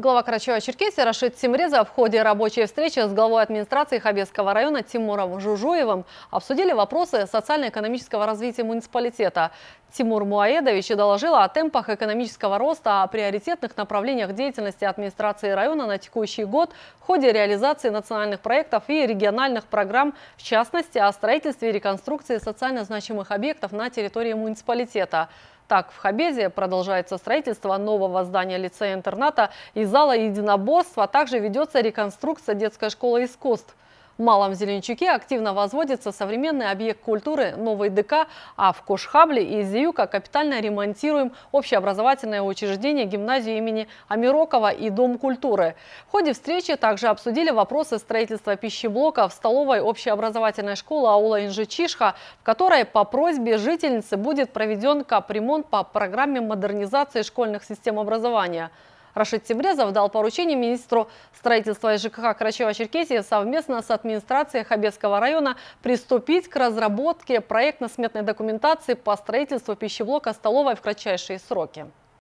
Глава Карачаева-Черкесии Рашид Тимреза в ходе рабочей встречи с главой администрации Хабесского района Тимуром Жужуевым обсудили вопросы социально-экономического развития муниципалитета. Тимур Муаедович и доложила о темпах экономического роста, о приоритетных направлениях деятельности администрации района на текущий год в ходе реализации национальных проектов и региональных программ, в частности, о строительстве и реконструкции социально значимых объектов на территории муниципалитета. Так, в Хабезе продолжается строительство нового здания лицея-интерната и зала единоборства, также ведется реконструкция детской школы искусств – в Малом Зеленчуке активно возводится современный объект культуры «Новый ДК», а в Кошхабле и Зиюка капитально ремонтируем общеобразовательное учреждение гимназию имени Амирокова и Дом культуры. В ходе встречи также обсудили вопросы строительства пищеблока в столовой общеобразовательной школы аула Инжичишха, в которой по просьбе жительницы будет проведен капремонт по программе модернизации школьных систем образования – Рашид Тимрезов дал поручение министру строительства и ЖКХ Карачева-Черкесии совместно с администрацией Хабецкого района приступить к разработке проектно-сметной документации по строительству пищеблока столовой в кратчайшие сроки.